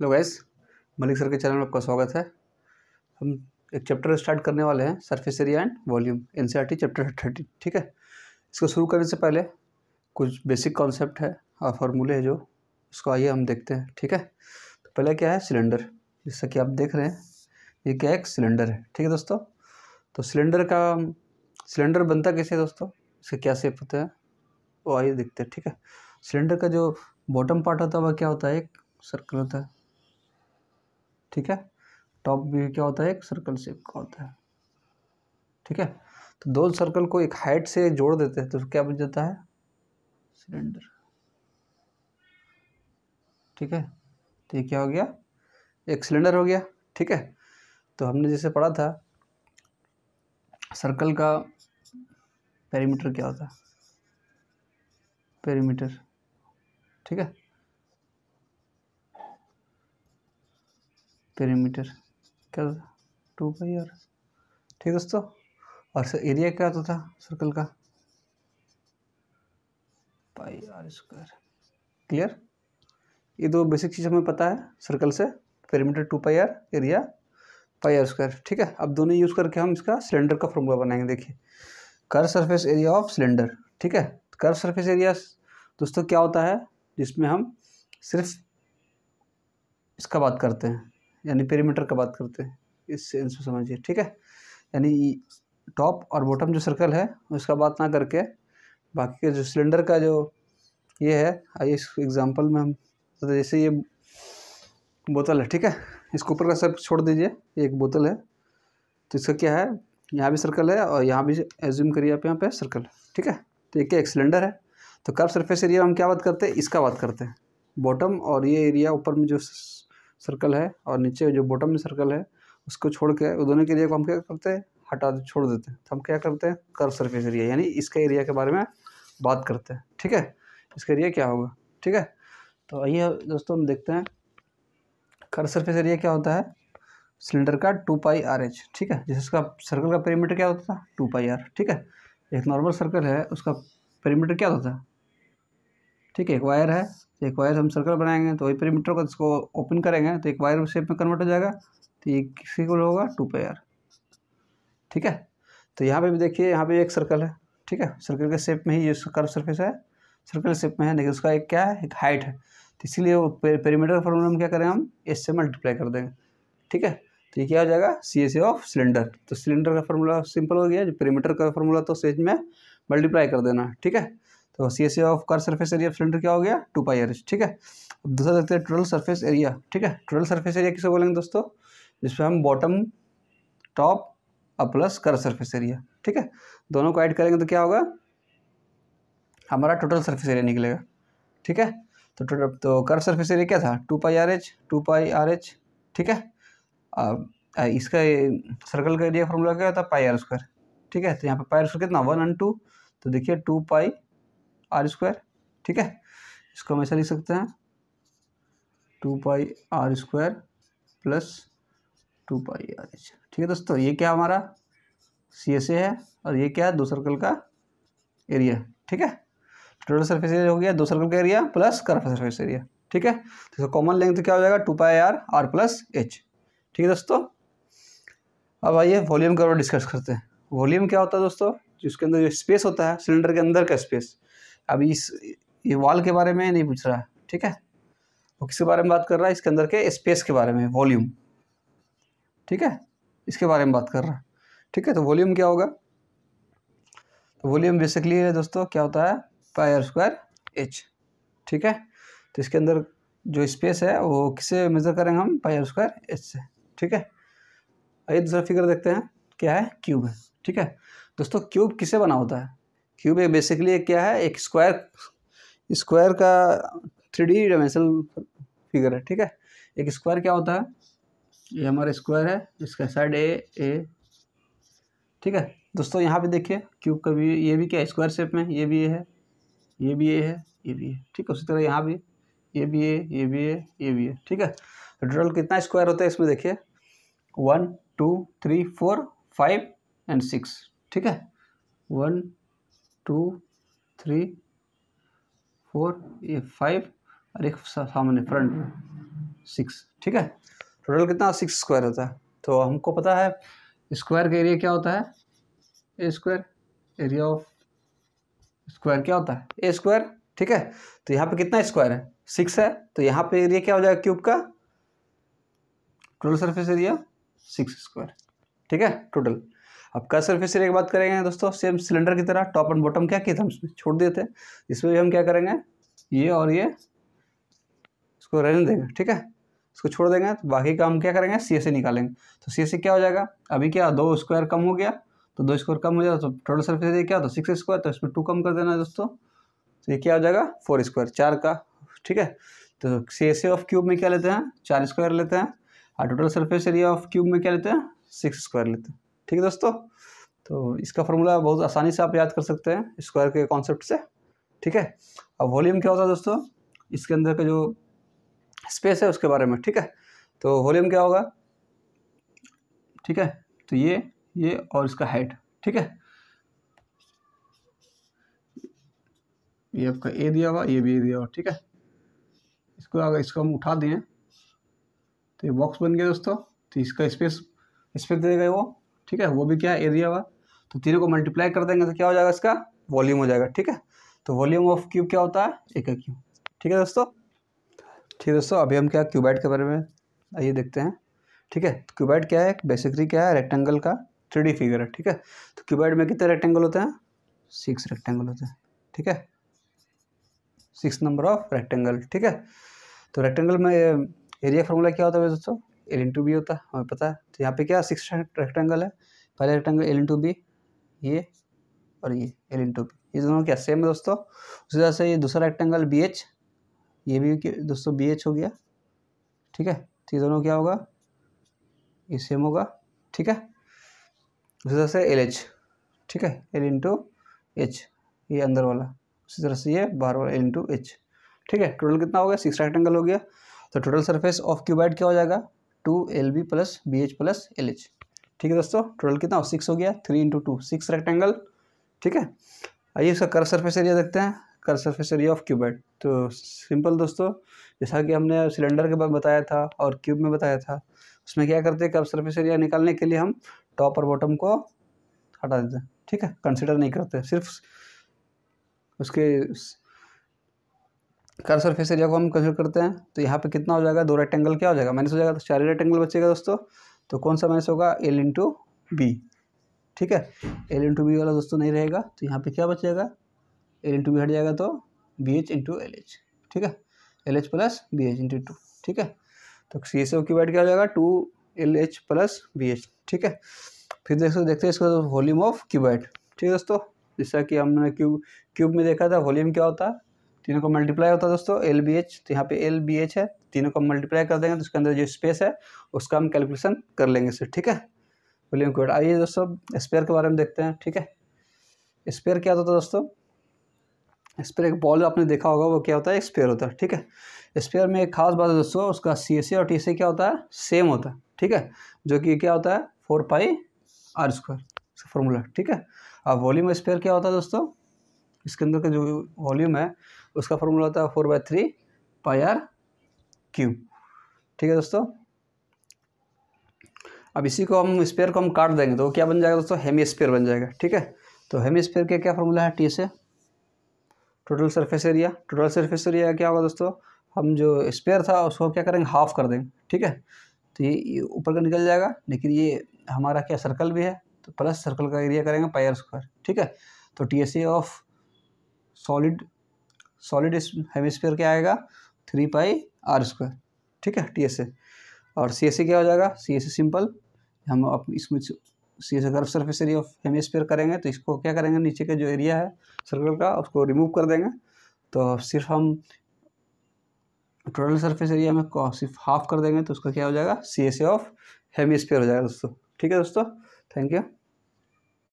hello guys Malik sir के channel में आपका स्वागत है हम एक चैप्टर स्टार्ट करने वाले हैं surface area and volume in chapter thirty ठीक है इसको शुरू करने से पहले कुछ बेसिक कॉन्सेप्ट है और फार्मूले है जो उसको आइए हम देखते हैं ठीक है तो पहले क्या है सिलेंडर जैसा कि आप देख रहे हैं ये क्या है एक सिलेंडर है ठीक है दोस्तों तो सिलेंडर का सिलेंडर बनता कैसे है दोस्तों इसका क्या सेप होता है वो आइए देखते हैं ठीक है सिलेंडर का जो बॉटम पार्ट होता है वह क्या होता है एक सर्कल होता है ठीक है टॉप व्यू क्या होता है एक सर्कल शेप का होता है ठीक है तो दो सर्कल को एक हाइट से जोड़ देते हैं तो क्या बन जाता है सिलेंडर ठीक है तो ये क्या हो गया एक सिलेंडर हो गया ठीक है तो हमने जैसे पढ़ा था सर्कल का पेरीमीटर क्या होता है पेरीमीटर ठीक है पेरीमीटर क्या था टू पाई आर ठीक दोस्तों और सर एरिया क्या होता तो था सर्कल का पाई आर स्क्वायर क्लियर ये दो बेसिक चीज़ हमें पता है सर्कल से perimeter two pi r area pi r square ठीक है अब दोनों यूज़ करके हम इसका सिलेंडर का फॉर्मूला बनाएंगे देखिए कर सरफेस एरिया ऑफ सिलेंडर ठीक है कर सरफेस एरिया दोस्तों क्या होता है जिसमें हम सिर्फ इसका बात करते हैं यानी पेरीमीटर का बात करते हैं इस सेंस में समझिए ठीक है यानी टॉप और बॉटम जो सर्कल है उसका बात ना करके बाकी के जो सिलेंडर का जो ये है आइए इस एग्ज़ाम्पल में हम तो जैसे ये बोतल है ठीक है इसके ऊपर का सब छोड़ दीजिए ये एक बोतल है तो इसका क्या है यहाँ भी सर्कल है और यहाँ भी एज्यूम करिए आप यहाँ पे सर्कल ठीक है तो एक एक सिलेंडर है तो कर्व सरफेस एरिया में हम क्या बात करते हैं इसका बात करते हैं बॉटम और ये एरिया ऊपर में जो सर्कल है और नीचे जो बॉटम में सर्कल है उसको छोड़ के दोनों के एरिया को हम क्या करते हैं हटा छोड़ देते हैं तो हम क्या करते हैं कर्व सर्फेस एरिया यानी इसके एरिया के बारे में बात करते हैं ठीक है इसका एरिया क्या होगा ठीक है तो आइए दोस्तों हम देखते हैं कर्व सर्फेस एरिया क्या होता है सिलेंडर का टू पाई आर एच ठीक है जैसे उसका सर्कल का पेरीमीटर क्या होता था टू पाई आर ठीक है एक नॉर्मल सर्कल है उसका पेरीमीटर क्या होता है ठीक है एक वायर है तो एक वायर हम सर्कल बनाएंगे तो वही पेरीमीटर को इसको ओपन करेंगे तो एक वायर शेप में कन्वर्ट हो जाएगा तो ये किसी को होगा टू पेयर ठीक है तो यहाँ पे भी देखिए यहाँ पे एक सर्कल है ठीक है सर्कल के शेप में ही ये कर्व सर्फेस है सर्कल शेप में है लेकिन उसका एक क्या है एक हाइट है तो इसीलिए वो पेरीमीटर फॉर्मूला में क्या करें हम एस से मल्टीप्लाई कर देंगे ठीक है तो ये क्या हो जाएगा सी एस ऑफ सिलेंडर तो सिलेंडर का फॉर्मूला सिंपल हो गया जो पेरीमीटर का फॉर्मूला तो सेज में मल्टीप्लाई कर देना ठीक है तो C S of curved surface area cylinder क्या हो गया टू पाई आर एच ठीक है अब दूसरा देखते हैं टोटल सर्फेस एरिया ठीक है टोटल सर्फेस एरिया किसे बोलेंगे दोस्तों जिसमें हम बॉटम टॉप और प्लस कर सर्फेस एरिया ठीक है दोनों को ऐड करेंगे तो क्या होगा हमारा टोटल सर्फेस एरिया निकलेगा ठीक है तो टोटल तो कर सर्फेस एरिया क्या था two pi r h two pi r h ठीक है अब इसका सर्कल का एरिया फॉर्मूला क्या था पाई आर स्क्वायर ठीक है तो यहाँ पर पाई आर स्क्वायर कितना वन एंड टू तो देखिए टू पाई आर स्क्वायर ठीक है इसको हम ऐसा लिख सकते हैं two pi r square plus two pi r h ठीक है दोस्तों ये क्या हमारा सी एस ए है और ये क्या है दो सर्कल का एरिया ठीक है टोटल सरफेस एरिया हो गया दो सर्कल का area plus curved surface area ठीक है तो इसका कॉमन लेंथ क्या हो जाएगा two pi r r plus h ठीक है दोस्तों अब आइए वॉल्यूम का डिस्कस करते हैं वॉल्यूम क्या होता है दोस्तों जिसके अंदर जो स्पेस होता है सिलेंडर के अंदर का स्पेस अभी इस ये वॉल के बारे में नहीं पूछ रहा ठीक है वो किसके बारे में बात कर रहा है इसके अंदर के स्पेस के बारे में वॉल्यूम ठीक है इसके बारे में बात कर रहा है ठीक है तो वॉल्यूम क्या होगा तो वॉल्यूम बेसिकली है दोस्तों क्या होता है पायर स्क्वायर एच ठीक है तो इसके अंदर जो स्पेस है वो किससे मेज़र करेंगे हम पायर स्क्वायर एच से ठीक है आइए दूसरा फिगर देखते हैं क्या है क्यूब है ठीक है दोस्तों क्यूब किसे बना होता है क्यूब एक बेसिकली क्या है एक स्क्वायर स्क्वायर का थ्री डी डायमेंशनल फिगर है ठीक है एक स्क्वायर क्या होता है ये हमारा स्क्वायर है इसका साइड ए ए ठीक है दोस्तों यहाँ पे देखिए क्यूब का भी ये भी क्या स्क्वायर शेप में ये भी ये है ये भी ये है ये भी है ठीक है उसी तरह यहाँ भी ये भी ए ये भी ए ये भी है ठीक है तो टोटल कितना स्क्वायर होता है इसमें देखिए one two three four five and six ठीक है वन टू थ्री फोर ये फाइव और एक सामने फ्रंट में सिक्स ठीक है टोटल कितना सिक्स स्क्वायर होता है तो हमको पता है स्क्वायर का एरिया क्या होता है A square area of square क्या होता है ए स्क्वायर ठीक है तो यहाँ पे कितना स्क्वायर है सिक्स है तो यहाँ पे एरिया क्या हो जाएगा क्यूब का total surface area six square ठीक है टोटल अब का सरफेस एरिया की बात करेंगे दोस्तों सेम सिलेंडर की तरह टॉप एंड बॉटम क्या किया था हम इसमें छोड़ दिए थे इसमें भी हम क्या करेंगे ये और ये इसको रहने देंगे ठीक है इसको छोड़ देंगे तो बाकी का हम क्या करेंगे सी एस e निकालेंगे तो सी एस e क्या हो जाएगा अभी क्या दो स्क्वायर कम हो गया तो दो स्क्वायर कम हो जाएगा तो टोटल सर्फेस एरिया क्या तो सिक्स स्क्वायर तो इसमें टू कम कर देना है दोस्तों तो ये क्या हो जाएगा फोर स्क्वायर चार का ठीक है तो सी एस ऑफ क्यूब में क्या लेते हैं चार स्क्वायर लेते हैं और total surface area of cube में क्या लेते हैं सिक्स स्क्वायर लेते हैं ठीक है दोस्तों तो इसका फॉर्मूला बहुत आसानी से आप याद कर सकते हैं स्क्वायर के कॉन्सेप्ट से ठीक है अब वॉल्यूम क्या होता है दोस्तों इसके अंदर का जो स्पेस है उसके बारे में ठीक है तो वॉल्यूम क्या होगा ठीक है तो ये ये और इसका हाइट ठीक है ये आपका ए दिया हुआ ये भी ए दिया हुआ ठीक है इसको अगर इसको हम उठा दें तो ये बॉक्स बन गया दोस्तों तो इसका स्पेस स्पेस दे देगा वो ठीक है वो भी क्या है एरिया हुआ तो तीनों को मल्टीप्लाई कर देंगे तो क्या हो जाएगा इसका वॉल्यूम हो जाएगा ठीक है तो वॉल्यूम ऑफ क्यूब क्या होता है एक क्यूब ठीक है दोस्तों ठीक है दोस्तों अभी हम क्या क्यूबाइट के बारे में आइए देखते हैं ठीक है क्यूबाइट तो क्या है बेसिकली क्या है रेक्टेंगल का थ्री फिगर है ठीक है तो क्यूबाइट में कितने रेक्टेंगल होते हैं सिक्स रेक्टेंगल होते हैं ठीक है सिक्स नंबर ऑफ रेक्टेंगल ठीक है तो रेक्टेंगल में एरिया फार्मूला क्या होता है दोस्तों एल इन टू बी होता हमें पता है तो यहाँ पे क्या सिक्स रेक्टेंगल है पहले rectangle L into B ये और ये एल इन टू बी ये दोनों क्या सेम है दोस्तों उसी तरह से ये दूसरा रेक्टेंगल बी एच ये भी दोस्तों बी एच हो गया ठीक है तो ये दोनों क्या होगा ये सेम होगा ठीक है उसी तरह से एल एच ठीक है एल इन टू एच ये अंदर वाला उसी तरह से ये बाहर वाला एल इन टू एच ठीक है टोटल कितना हो गया सिक्स रेक्टेंगल हो गया तो टोटल सरफेस ऑफ क्यूबाइड क्या हो जाएगा two L B plus B H plus L H ठीक है दोस्तों टोटल कितना सिक्स हो गया three into two six rectangle ठीक है आइए इसका कर सरफेस एरिया देखते हैं curved surface area of cuboid तो सिंपल दोस्तों जैसा कि हमने सिलेंडर के बाद बताया था और क्यूब में बताया था उसमें क्या करते हैं कर सर्फेस एरिया निकालने के लिए हम टॉप और बॉटम को हटा देते हैं ठीक है कंसिडर नहीं करते सिर्फ उसके कर्सर फेस एरिया को हम कंसिडर करते हैं तो यहाँ पे कितना हो जाएगा दो रेक्टेंगल क्या हो जाएगा माइनस हो जाएगा तो चार रेक्टेंगल बचेगा दोस्तों तो कौन सा माइनस होगा एल इंटू बी ठीक है एल इंटू बी वाला दोस्तों नहीं रहेगा तो यहाँ पे क्या बचेगा एल इंटू बी हट जाएगा तो B H into L H ठीक है L H plus B H into two ठीक है तो सी एस की वाइट क्या हो जाएगा two L H plus B H ठीक है फिर देखो देखते हैं इसका वॉल्यूम ऑफ क्यूबाइट ठीक है दोस्तों जैसा कि हमने क्यूब क्यूब में देखा था वॉल्यूम क्या होता है तीनों को मल्टीप्लाई होता है दोस्तों एल बी एच तो यहाँ पे एल बी एच है तीनों को मल्टीप्लाई कर देंगे तो उसके अंदर जो स्पेस है उसका हम कैलकुलेशन कर लेंगे इसे ठीक है वॉल्यूम क्यूब आइए दोस्तों स्पेयर के बारे में देखते हैं ठीक है स्पेयर क्या होता है दोस्तों स्पेयर एक बॉल आपने देखा होगा वो क्या होता है स्पेयर होता है ठीक है स्पेयर में एक खास बात है दोस्तों उसका सी एस e और टी सी e क्या होता है सेम होता है ठीक है जो कि क्या होता है four pi r square formula ठीक है अब वॉल्यूम स्पेयर क्या होता है दोस्तों इसके अंदर का जो वॉल्यूम है उसका फॉर्मूला होता है four by three pi r cube ठीक है दोस्तों अब इसी को हम स्पेयर को हम काट देंगे तो क्या बन जाएगा दोस्तों हेमी स्पेयर बन जाएगा ठीक है तो हेमी स्पेयर का क्या फॉर्मूला है टी से total surface area total surface area क्या होगा दोस्तों हम जो स्पेयर था उसको क्या करेंगे हाफ कर देंगे ठीक है तो ये ऊपर का निकल जाएगा लेकिन ये हमारा क्या सर्कल भी है तो प्लस सर्कल का एरिया करेंगे पायर स्क्वायर ठीक है तो T of solid solid hemisphere क्या आएगा थ्री पाई आर स्क्वायर ठीक है टी एस ए और सी एस ए क्या हो जाएगा सी एस ए सिंपल हम अब इसमें सी एस ए गर्व सर्फेस एरिया ऑफ हेमिस्फेयर करेंगे तो इसको क्या करेंगे नीचे का जो एरिया है सर्कल का उसको रिमूव कर देंगे तो सिर्फ हम टोटल सर्फेस एरिया में सिर्फ हाफ कर देंगे तो उसका क्या हो जाएगा C S A of hemisphere हो जाएगा दोस्तों ठीक है दोस्तों थैंक यू